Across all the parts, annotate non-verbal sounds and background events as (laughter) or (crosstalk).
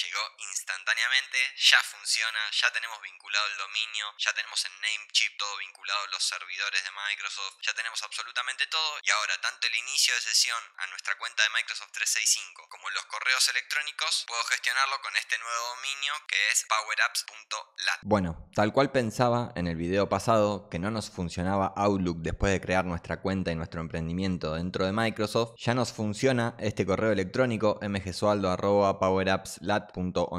llegó instantáneamente, ya funciona, ya tenemos vinculado el dominio, ya tenemos en Namecheap todo vinculado, los servidores de Microsoft, ya tenemos absolutamente todo y ahora tanto el inicio de sesión a nuestra cuenta de Microsoft 365 como los correos electrónicos puedo gestionarlo con este nuevo dominio que es powerapps.lat. Bueno, tal cual pensaba en el video pasado que no nos funcionaba Outlook después de crear nuestra cuenta y nuestro emprendimiento dentro de Microsoft, ya nos funciona este correo electrónico mgsualdo.powerapps.lat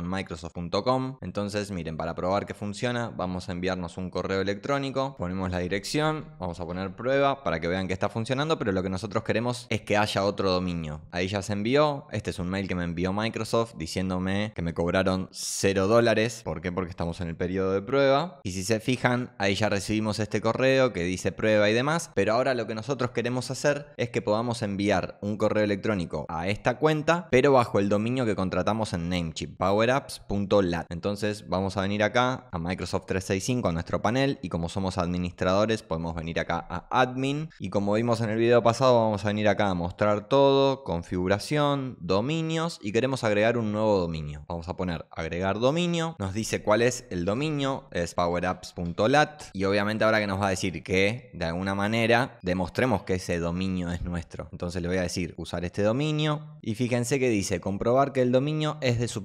microsoft.com Entonces, miren, para probar que funciona, vamos a enviarnos un correo electrónico, ponemos la dirección, vamos a poner prueba para que vean que está funcionando, pero lo que nosotros queremos es que haya otro dominio. Ahí ya se envió, este es un mail que me envió Microsoft diciéndome que me cobraron 0 dólares. ¿Por qué? Porque estamos en el periodo de prueba. Y si se fijan, ahí ya recibimos este correo que dice prueba y demás, pero ahora lo que nosotros queremos hacer es que podamos enviar un correo electrónico a esta cuenta, pero bajo el dominio que contratamos en NameChat. PowerApps.lat Entonces vamos a venir acá a Microsoft 365, a nuestro panel, y como somos administradores podemos venir acá a admin. Y como vimos en el video pasado, vamos a venir acá a mostrar todo, configuración, dominios, y queremos agregar un nuevo dominio. Vamos a poner agregar dominio, nos dice cuál es el dominio, es PowerApps.lat y obviamente ahora que nos va a decir que de alguna manera demostremos que ese dominio es nuestro. Entonces le voy a decir usar este dominio, y fíjense que dice comprobar que el dominio es de su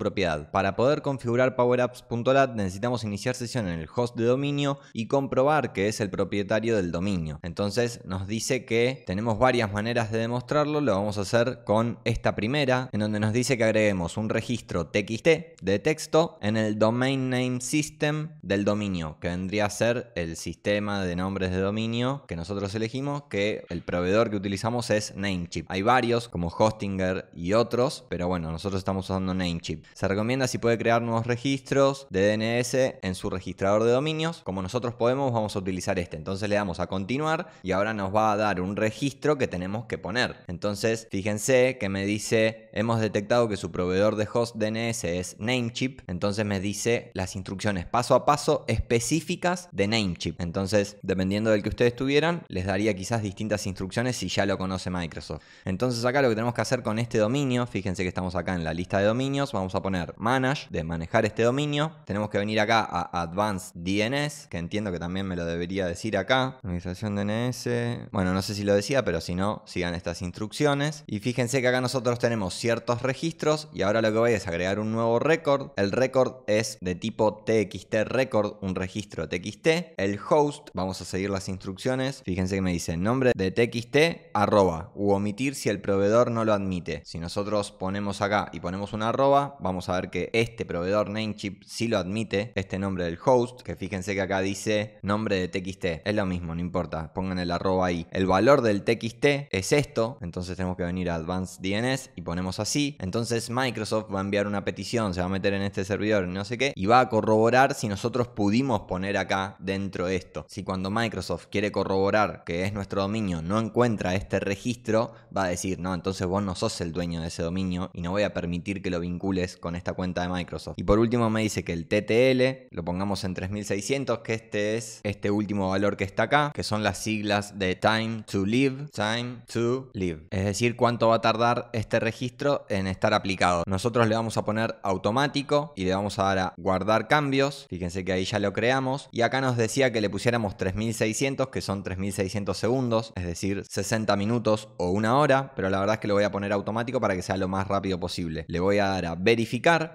para poder configurar PowerApps.lat necesitamos iniciar sesión en el host de dominio y comprobar que es el propietario del dominio. Entonces nos dice que tenemos varias maneras de demostrarlo, lo vamos a hacer con esta primera, en donde nos dice que agreguemos un registro txt de texto en el domain name system del dominio, que vendría a ser el sistema de nombres de dominio que nosotros elegimos, que el proveedor que utilizamos es Namecheap. Hay varios como Hostinger y otros, pero bueno, nosotros estamos usando Namecheap. Se recomienda si puede crear nuevos registros de DNS en su registrador de dominios. Como nosotros podemos, vamos a utilizar este. Entonces le damos a continuar y ahora nos va a dar un registro que tenemos que poner. Entonces, fíjense que me dice, hemos detectado que su proveedor de host DNS es Namechip. Entonces me dice las instrucciones paso a paso específicas de Namechip. Entonces, dependiendo del que ustedes tuvieran, les daría quizás distintas instrucciones si ya lo conoce Microsoft. Entonces acá lo que tenemos que hacer con este dominio, fíjense que estamos acá en la lista de dominios, vamos a poner manage, de manejar este dominio. Tenemos que venir acá a advanced DNS, que entiendo que también me lo debería decir acá. Administración DNS. Bueno, no sé si lo decía, pero si no, sigan estas instrucciones. Y fíjense que acá nosotros tenemos ciertos registros y ahora lo que voy es agregar un nuevo record El record es de tipo txt record, un registro txt. El host, vamos a seguir las instrucciones. Fíjense que me dice nombre de txt arroba u omitir si el proveedor no lo admite. Si nosotros ponemos acá y ponemos una arroba, vamos a ver que este proveedor Namecheap sí lo admite, este nombre del host, que fíjense que acá dice nombre de TXT. Es lo mismo, no importa, pongan el arroba ahí. El valor del TXT es esto, entonces tenemos que venir a Advanced DNS y ponemos así. Entonces Microsoft va a enviar una petición, se va a meter en este servidor, no sé qué, y va a corroborar si nosotros pudimos poner acá dentro esto. Si cuando Microsoft quiere corroborar que es nuestro dominio, no encuentra este registro, va a decir, no, entonces vos no sos el dueño de ese dominio y no voy a permitir que lo vincules con esta cuenta de Microsoft. Y por último me dice que el TTL lo pongamos en 3600, que este es este último valor que está acá, que son las siglas de time to live, time to live. Es decir, cuánto va a tardar este registro en estar aplicado. Nosotros le vamos a poner automático y le vamos a dar a guardar cambios. Fíjense que ahí ya lo creamos. Y acá nos decía que le pusiéramos 3600, que son 3600 segundos, es decir, 60 minutos o una hora. Pero la verdad es que lo voy a poner automático para que sea lo más rápido posible. Le voy a dar a verificar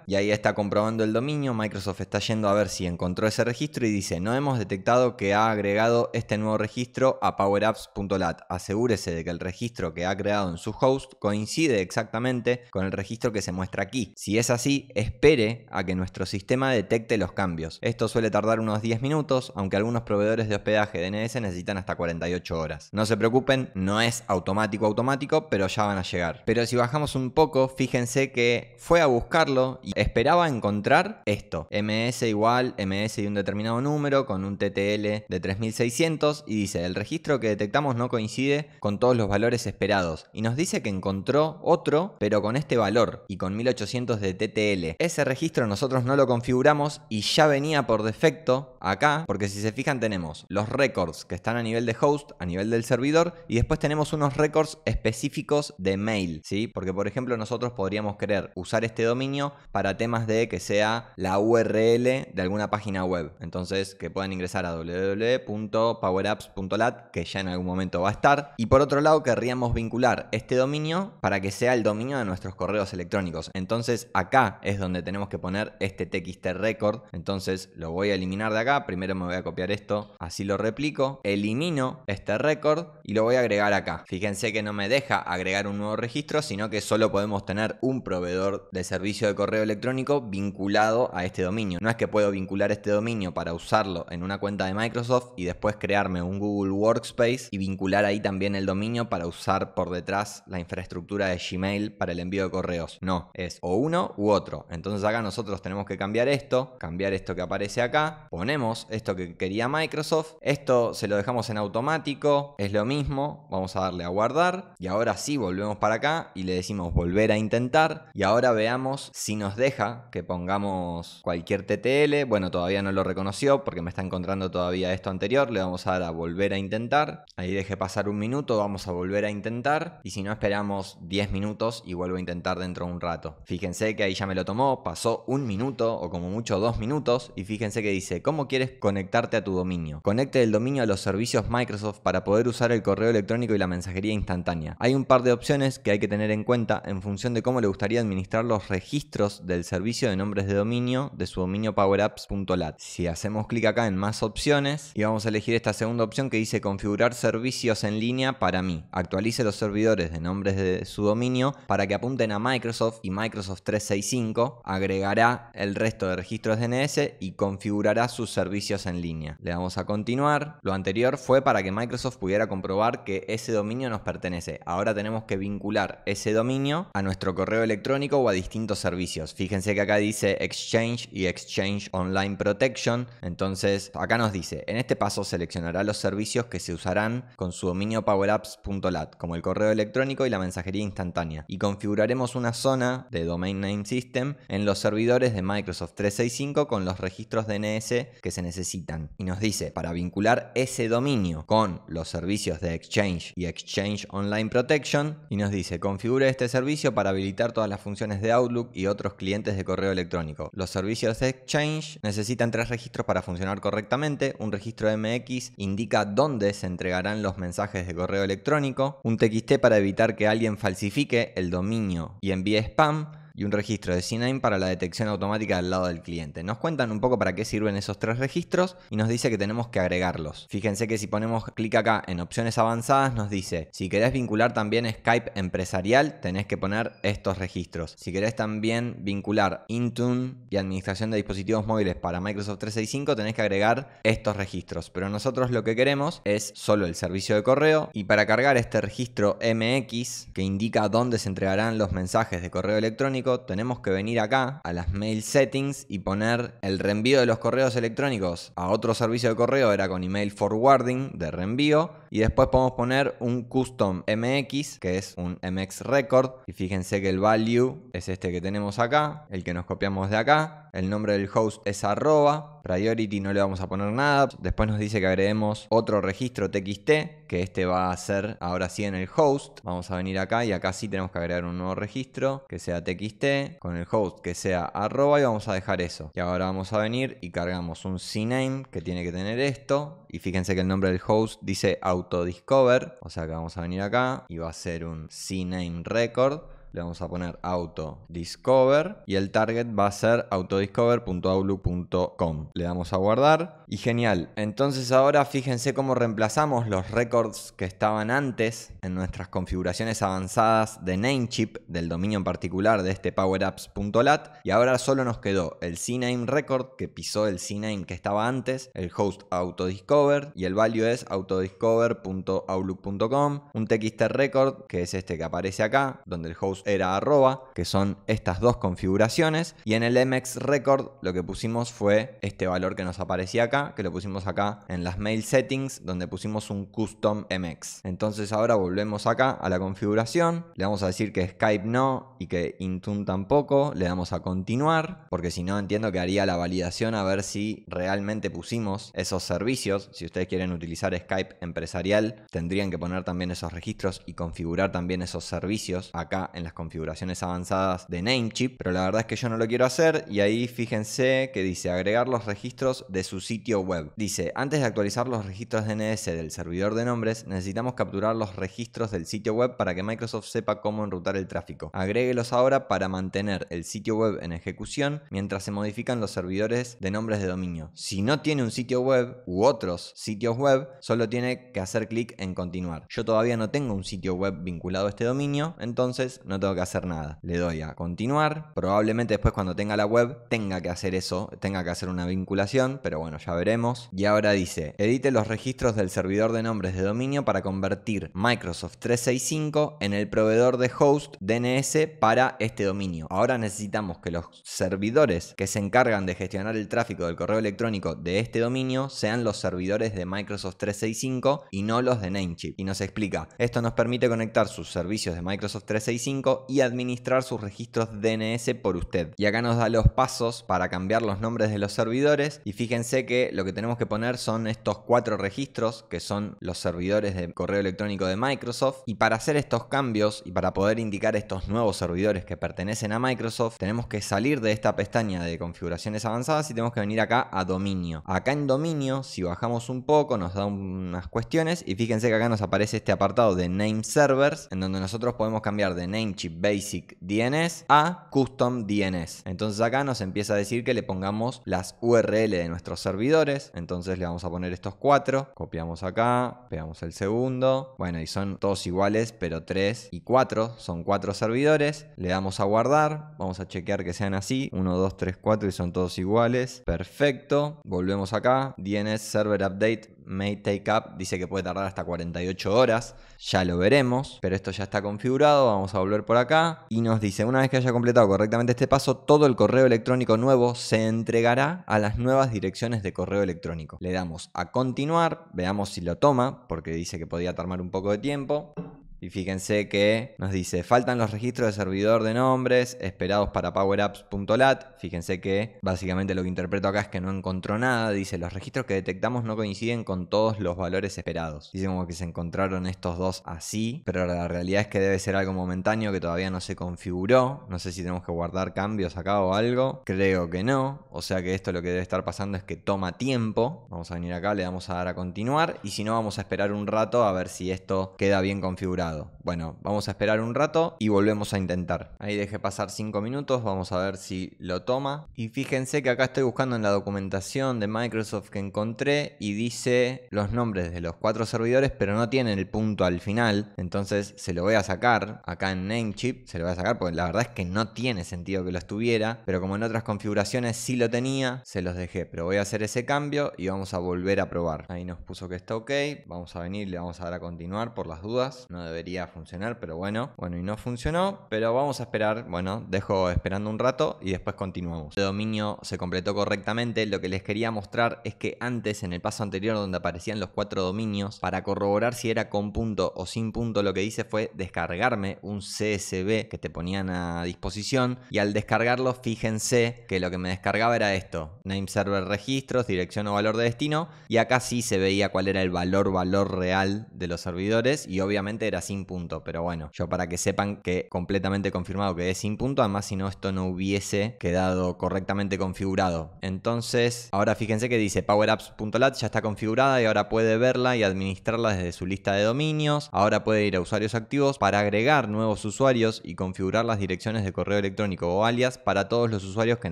y ahí está comprobando el dominio, Microsoft está yendo a ver si encontró ese registro y dice, no hemos detectado que ha agregado este nuevo registro a powerapps.lat. Asegúrese de que el registro que ha creado en su host coincide exactamente con el registro que se muestra aquí. Si es así, espere a que nuestro sistema detecte los cambios. Esto suele tardar unos 10 minutos, aunque algunos proveedores de hospedaje DNS necesitan hasta 48 horas. No se preocupen, no es automático automático, pero ya van a llegar. Pero si bajamos un poco, fíjense que fue a buscar y esperaba encontrar esto. MS igual MS de un determinado número con un TTL de 3600 y dice, el registro que detectamos no coincide con todos los valores esperados. Y nos dice que encontró otro, pero con este valor y con 1800 de TTL. Ese registro nosotros no lo configuramos y ya venía por defecto acá, porque si se fijan tenemos los records que están a nivel de host, a nivel del servidor, y después tenemos unos records específicos de mail, ¿sí? Porque por ejemplo nosotros podríamos querer usar este dominio para temas de que sea la URL de alguna página web. Entonces, que puedan ingresar a www.powerapps.lat, que ya en algún momento va a estar. Y por otro lado, querríamos vincular este dominio para que sea el dominio de nuestros correos electrónicos. Entonces, acá es donde tenemos que poner este txt record. Entonces, lo voy a eliminar de acá. Primero me voy a copiar esto, así lo replico. Elimino este record y lo voy a agregar acá. Fíjense que no me deja agregar un nuevo registro, sino que solo podemos tener un proveedor de servicio de correo electrónico vinculado a este dominio. No es que puedo vincular este dominio para usarlo en una cuenta de Microsoft y después crearme un Google Workspace y vincular ahí también el dominio para usar por detrás la infraestructura de Gmail para el envío de correos. No, es o uno u otro. Entonces acá nosotros tenemos que cambiar esto, cambiar esto que aparece acá, ponemos esto que quería Microsoft, esto se lo dejamos en automático, es lo mismo, vamos a darle a guardar y ahora sí volvemos para acá y le decimos volver a intentar y ahora veamos si nos deja que pongamos cualquier TTL, bueno, todavía no lo reconoció porque me está encontrando todavía esto anterior, le vamos a dar a volver a intentar, ahí deje pasar un minuto, vamos a volver a intentar y si no esperamos 10 minutos y vuelvo a intentar dentro de un rato. Fíjense que ahí ya me lo tomó, pasó un minuto o como mucho dos minutos y fíjense que dice, ¿cómo quieres conectarte a tu dominio? Conecte el dominio a los servicios Microsoft para poder usar el correo electrónico y la mensajería instantánea. Hay un par de opciones que hay que tener en cuenta en función de cómo le gustaría administrar los registros del servicio de nombres de dominio de su dominio powerapps.lat. Si hacemos clic acá en más opciones y vamos a elegir esta segunda opción que dice configurar servicios en línea para mí. Actualice los servidores de nombres de su dominio para que apunten a Microsoft y Microsoft 365. Agregará el resto de registros DNS y configurará sus servicios en línea. Le damos a continuar. Lo anterior fue para que Microsoft pudiera comprobar que ese dominio nos pertenece. Ahora tenemos que vincular ese dominio a nuestro correo electrónico o a distintos servicios. Fíjense que acá dice Exchange y Exchange Online Protection. Entonces, acá nos dice, en este paso seleccionará los servicios que se usarán con su dominio powerapps.lat, como el correo electrónico y la mensajería instantánea. Y configuraremos una zona de Domain Name System en los servidores de Microsoft 365 con los registros DNS que se necesitan. Y nos dice, para vincular ese dominio con los servicios de Exchange y Exchange Online Protection, y nos dice, configure este servicio para habilitar todas las funciones de Outlook y otros clientes de correo electrónico. Los servicios de Exchange necesitan tres registros para funcionar correctamente. Un registro MX indica dónde se entregarán los mensajes de correo electrónico. Un TXT para evitar que alguien falsifique el dominio y envíe spam y un registro de CNAME para la detección automática del lado del cliente. Nos cuentan un poco para qué sirven esos tres registros y nos dice que tenemos que agregarlos. Fíjense que si ponemos clic acá en opciones avanzadas nos dice, si querés vincular también Skype empresarial, tenés que poner estos registros. Si querés también vincular Intune y administración de dispositivos móviles para Microsoft 365, tenés que agregar estos registros. Pero nosotros lo que queremos es solo el servicio de correo y para cargar este registro MX que indica dónde se entregarán los mensajes de correo electrónico, tenemos que venir acá a las mail settings y poner el reenvío de los correos electrónicos a otro servicio de correo, era con email forwarding de reenvío. Y después podemos poner un custom MX, que es un MX record. Y fíjense que el value es este que tenemos acá, el que nos copiamos de acá. El nombre del host es arroba. Priority no le vamos a poner nada. Después nos dice que agreguemos otro registro TXT, que este va a ser ahora sí en el host. Vamos a venir acá y acá sí tenemos que agregar un nuevo registro, que sea TXT con el host que sea arroba y vamos a dejar eso. Y ahora vamos a venir y cargamos un CNAME que tiene que tener esto. Y fíjense que el nombre del host dice autodiscover. O sea que vamos a venir acá y va a ser un CNAME record le vamos a poner auto discover y el target va a ser autodiscover.outlook.com. Le damos a guardar y genial. Entonces ahora fíjense cómo reemplazamos los records que estaban antes en nuestras configuraciones avanzadas de namechip del dominio en particular de este powerapps.lat y ahora solo nos quedó el CNAME record que pisó el CNAME que estaba antes, el host autodiscover y el value es autodiscover.outlook.com, un txt record que es este que aparece acá, donde el host era arroba, que son estas dos configuraciones. Y en el MX Record lo que pusimos fue este valor que nos aparecía acá, que lo pusimos acá en las mail settings, donde pusimos un custom MX. Entonces ahora volvemos acá a la configuración, le vamos a decir que Skype no y que Intune tampoco, le damos a continuar, porque si no entiendo que haría la validación a ver si realmente pusimos esos servicios. Si ustedes quieren utilizar Skype empresarial, tendrían que poner también esos registros y configurar también esos servicios acá en la configuraciones avanzadas de Namecheap, pero la verdad es que yo no lo quiero hacer y ahí fíjense que dice agregar los registros de su sitio web. Dice, antes de actualizar los registros DNS del servidor de nombres, necesitamos capturar los registros del sitio web para que Microsoft sepa cómo enrutar el tráfico. Agréguelos ahora para mantener el sitio web en ejecución mientras se modifican los servidores de nombres de dominio. Si no tiene un sitio web u otros sitios web, solo tiene que hacer clic en continuar. Yo todavía no tengo un sitio web vinculado a este dominio, entonces no tengo que hacer nada. Le doy a continuar. Probablemente después cuando tenga la web tenga que hacer eso, tenga que hacer una vinculación, pero bueno, ya veremos. Y ahora dice, edite los registros del servidor de nombres de dominio para convertir Microsoft 365 en el proveedor de host DNS para este dominio. Ahora necesitamos que los servidores que se encargan de gestionar el tráfico del correo electrónico de este dominio sean los servidores de Microsoft 365 y no los de Namecheap. Y nos explica, esto nos permite conectar sus servicios de Microsoft 365 y administrar sus registros DNS por usted. Y acá nos da los pasos para cambiar los nombres de los servidores y fíjense que lo que tenemos que poner son estos cuatro registros que son los servidores de correo electrónico de Microsoft y para hacer estos cambios y para poder indicar estos nuevos servidores que pertenecen a Microsoft tenemos que salir de esta pestaña de configuraciones avanzadas y tenemos que venir acá a dominio. Acá en dominio si bajamos un poco nos da unas cuestiones y fíjense que acá nos aparece este apartado de name servers en donde nosotros podemos cambiar de name basic DNS a custom DNS. Entonces acá nos empieza a decir que le pongamos las URL de nuestros servidores. Entonces le vamos a poner estos cuatro. Copiamos acá, pegamos el segundo. Bueno, y son todos iguales, pero tres y cuatro. Son cuatro servidores. Le damos a guardar. Vamos a chequear que sean así. 1, 2, 3, 4 y son todos iguales. Perfecto. Volvemos acá. DNS Server Update May Take Up dice que puede tardar hasta 48 horas. Ya lo veremos, pero esto ya está configurado. Vamos a volver por acá. Y nos dice, una vez que haya completado correctamente este paso, todo el correo electrónico nuevo se entregará a las nuevas direcciones de correo electrónico. Le damos a continuar, veamos si lo toma, porque dice que podía tardar un poco de tiempo. Y fíjense que nos dice, faltan los registros de servidor de nombres esperados para powerapps.lat. Fíjense que básicamente lo que interpreto acá es que no encontró nada. Dice, los registros que detectamos no coinciden con todos los valores esperados. Dice como que se encontraron estos dos así, pero la realidad es que debe ser algo momentáneo que todavía no se configuró. No sé si tenemos que guardar cambios acá o algo. Creo que no. O sea que esto lo que debe estar pasando es que toma tiempo. Vamos a venir acá, le damos a dar a continuar y si no vamos a esperar un rato a ver si esto queda bien configurado. Bueno, vamos a esperar un rato y volvemos a intentar. Ahí dejé pasar 5 minutos, vamos a ver si lo toma. Y fíjense que acá estoy buscando en la documentación de Microsoft que encontré y dice los nombres de los cuatro servidores, pero no tienen el punto al final. Entonces se lo voy a sacar acá en chip se lo voy a sacar porque la verdad es que no tiene sentido que lo estuviera, pero como en otras configuraciones sí lo tenía, se los dejé. Pero voy a hacer ese cambio y vamos a volver a probar. Ahí nos puso que está ok, vamos a venir, le vamos a dar a continuar por las dudas. No debe debería funcionar, pero bueno, bueno, y no funcionó, pero vamos a esperar, bueno, dejo esperando un rato y después continuamos. El dominio se completó correctamente, lo que les quería mostrar es que antes, en el paso anterior donde aparecían los cuatro dominios, para corroborar si era con punto o sin punto, lo que hice fue descargarme un CSV que te ponían a disposición y al descargarlo, fíjense que lo que me descargaba era esto, name server registros, dirección o valor de destino, y acá sí se veía cuál era el valor, valor real de los servidores y obviamente era sin punto, pero bueno, yo para que sepan que completamente confirmado que es sin punto, además si no esto no hubiese quedado correctamente configurado. Entonces, ahora fíjense que dice powerapps.lat ya está configurada y ahora puede verla y administrarla desde su lista de dominios. Ahora puede ir a usuarios activos para agregar nuevos usuarios y configurar las direcciones de correo electrónico o alias para todos los usuarios que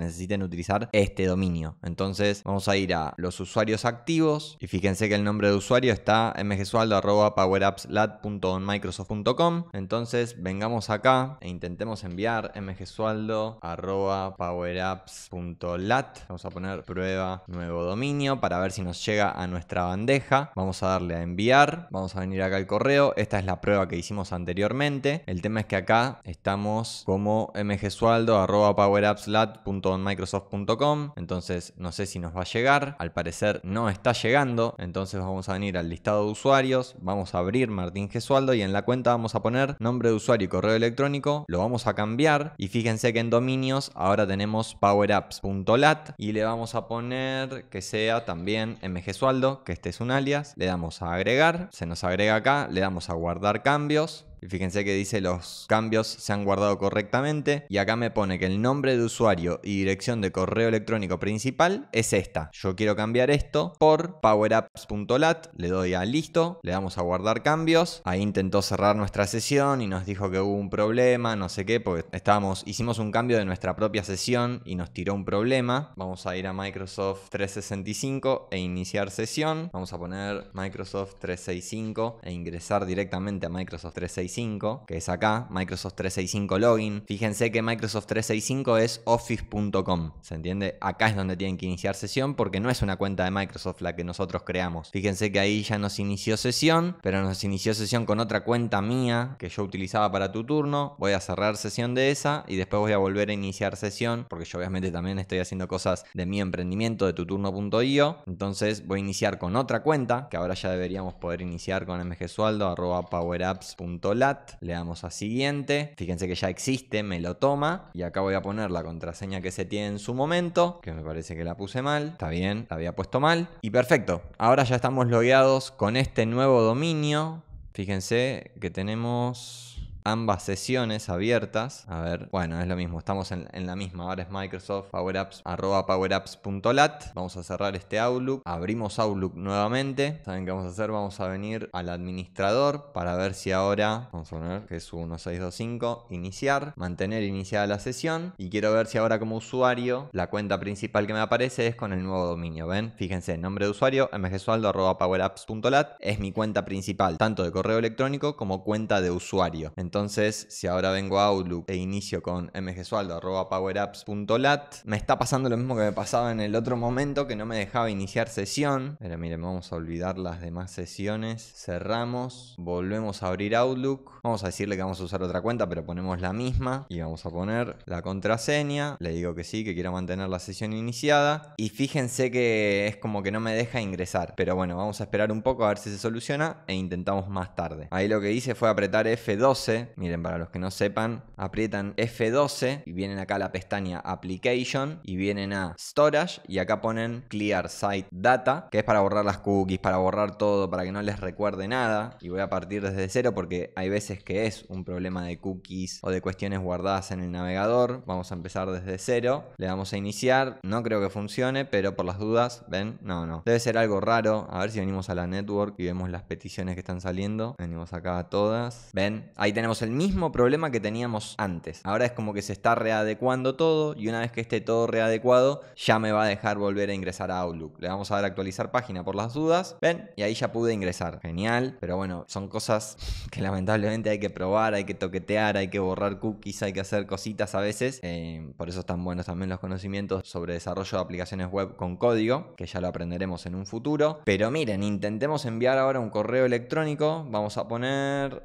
necesiten utilizar este dominio. Entonces, vamos a ir a los usuarios activos y fíjense que el nombre de usuario está mgsualdo.powerapps.lat.onmicrosoft microsoft.com. Entonces vengamos acá e intentemos enviar mgesualdo arroba Vamos a poner prueba nuevo dominio para ver si nos llega a nuestra bandeja. Vamos a darle a enviar. Vamos a venir acá al correo. Esta es la prueba que hicimos anteriormente. El tema es que acá estamos como mgesualdo arroba Entonces no sé si nos va a llegar. Al parecer no está llegando. Entonces vamos a venir al listado de usuarios. Vamos a abrir Martín Gesualdo y en la cuenta vamos a poner nombre de usuario y correo electrónico, lo vamos a cambiar y fíjense que en dominios ahora tenemos powerapps.lat y le vamos a poner que sea también mgsualdo, que este es un alias, le damos a agregar, se nos agrega acá, le damos a guardar cambios y fíjense que dice los cambios se han guardado correctamente y acá me pone que el nombre de usuario y dirección de correo electrónico principal es esta. Yo quiero cambiar esto por powerapps.lat, le doy a listo, le damos a guardar cambios. Ahí intentó cerrar nuestra sesión y nos dijo que hubo un problema, no sé qué, porque estábamos hicimos un cambio de nuestra propia sesión y nos tiró un problema. Vamos a ir a Microsoft 365 e iniciar sesión. Vamos a poner Microsoft 365 e ingresar directamente a Microsoft 365 que es acá, Microsoft 365 Login. Fíjense que Microsoft 365 es office.com, ¿se entiende? Acá es donde tienen que iniciar sesión porque no es una cuenta de Microsoft la que nosotros creamos. Fíjense que ahí ya nos inició sesión, pero nos inició sesión con otra cuenta mía que yo utilizaba para tu turno. Voy a cerrar sesión de esa y después voy a volver a iniciar sesión porque yo obviamente también estoy haciendo cosas de mi emprendimiento, de tuturno.io. Entonces voy a iniciar con otra cuenta que ahora ya deberíamos poder iniciar con mgsualdo.powerapps.live le damos a siguiente. Fíjense que ya existe, me lo toma. Y acá voy a poner la contraseña que se tiene en su momento, que me parece que la puse mal. Está bien, la había puesto mal. Y perfecto, ahora ya estamos logueados con este nuevo dominio. Fíjense que tenemos ambas sesiones abiertas. A ver, bueno, es lo mismo, estamos en, la misma. Ahora es Microsoft PowerApps, powerapps.lat. Vamos a cerrar este Outlook. Abrimos Outlook nuevamente. ¿Saben qué vamos a hacer? Vamos a venir al administrador para ver si ahora, vamos a poner que es 1625, iniciar, mantener iniciada la sesión. Y quiero ver si ahora como usuario, la cuenta principal que me aparece es con el nuevo dominio. ¿Ven? Fíjense, nombre de usuario, mgsualdo Es mi cuenta principal, tanto de correo electrónico como cuenta de usuario. Entonces, entonces, si ahora vengo a Outlook e inicio con mgsualdo.powerapps.lat, me está pasando lo mismo que me pasaba en el otro momento, que no me dejaba iniciar sesión. Pero miren, vamos a olvidar las demás sesiones. Cerramos, volvemos a abrir Outlook. Vamos a decirle que vamos a usar otra cuenta, pero ponemos la misma. Y vamos a poner la contraseña. Le digo que sí, que quiero mantener la sesión iniciada. Y fíjense que es como que no me deja ingresar. Pero bueno, vamos a esperar un poco a ver si se soluciona e intentamos más tarde. Ahí lo que hice fue apretar F12 Miren, para los que no sepan, aprietan F12 y vienen acá a la pestaña Application y vienen a Storage y acá ponen Clear Site Data, que es para borrar las cookies, para borrar todo, para que no les recuerde nada. Y voy a partir desde cero porque hay veces que es un problema de cookies o de cuestiones guardadas en el navegador. Vamos a empezar desde cero. Le damos a iniciar. No creo que funcione, pero por las dudas, ¿ven? No, no. Debe ser algo raro. A ver si venimos a la network y vemos las peticiones que están saliendo. Venimos acá a todas. ¿Ven? Ahí tenemos el mismo problema que teníamos antes. Ahora es como que se está readecuando todo y una vez que esté todo readecuado ya me va a dejar volver a ingresar a Outlook. Le vamos a dar a actualizar página por las dudas. Ven, y ahí ya pude ingresar. Genial, pero bueno, son cosas (laughs) que lamentablemente hay que probar, hay que toquetear, hay que borrar cookies, hay que hacer cositas a veces. Eh, por eso están buenos también los conocimientos sobre desarrollo de aplicaciones web con código, que ya lo aprenderemos en un futuro. Pero miren, intentemos enviar ahora un correo electrónico. Vamos a poner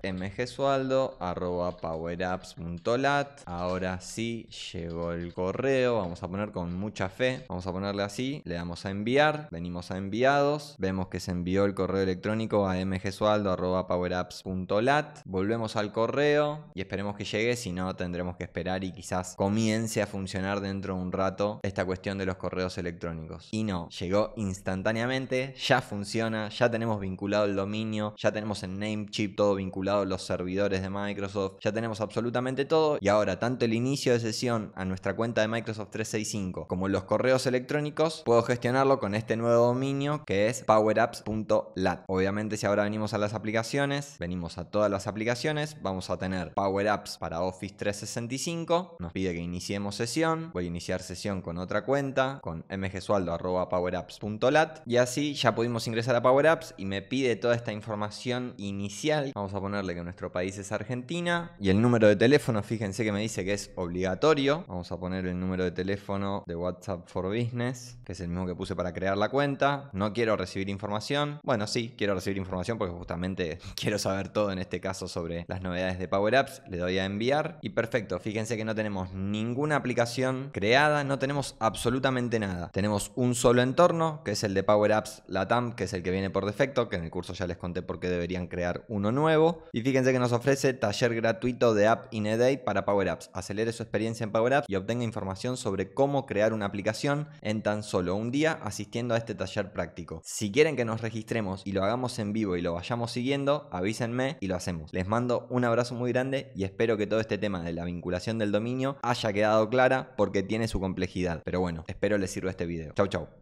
sualdo arroba powerapps.lat. Ahora sí llegó el correo, vamos a poner con mucha fe, vamos a ponerle así, le damos a enviar, venimos a enviados, vemos que se envió el correo electrónico a mgesualdo arroba powerapps.lat, volvemos al correo y esperemos que llegue, si no tendremos que esperar y quizás comience a funcionar dentro de un rato esta cuestión de los correos electrónicos. Y no, llegó instantáneamente, ya funciona, ya tenemos vinculado el dominio, ya tenemos en Namecheap todo vinculado, los servidores de Microsoft, ya tenemos absolutamente todo y ahora tanto el inicio de sesión a nuestra cuenta de Microsoft 365 como los correos electrónicos, puedo gestionarlo con este nuevo dominio que es powerapps.lat. Obviamente si ahora venimos a las aplicaciones, venimos a todas las aplicaciones, vamos a tener PowerApps para Office 365, nos pide que iniciemos sesión, voy a iniciar sesión con otra cuenta, con mgsualdo.powerapps.lat y así ya pudimos ingresar a PowerApps y me pide toda esta información inicial. Vamos a ponerle que nuestro país es Argentina Argentina. Y el número de teléfono, fíjense que me dice que es obligatorio. Vamos a poner el número de teléfono de WhatsApp for Business, que es el mismo que puse para crear la cuenta. No quiero recibir información. Bueno, sí, quiero recibir información porque justamente (laughs) quiero saber todo en este caso sobre las novedades de Power Apps. Le doy a enviar. Y perfecto, fíjense que no tenemos ninguna aplicación creada, no tenemos absolutamente nada. Tenemos un solo entorno, que es el de Power Apps Latam, que es el que viene por defecto, que en el curso ya les conté por qué deberían crear uno nuevo. Y fíjense que nos ofrece taller gratuito de App in Day para Power Apps. Acelere su experiencia en Power Apps y obtenga información sobre cómo crear una aplicación en tan solo un día asistiendo a este taller práctico. Si quieren que nos registremos y lo hagamos en vivo y lo vayamos siguiendo, avísenme y lo hacemos. Les mando un abrazo muy grande y espero que todo este tema de la vinculación del dominio haya quedado clara porque tiene su complejidad. Pero bueno, espero les sirva este video. Chau chau.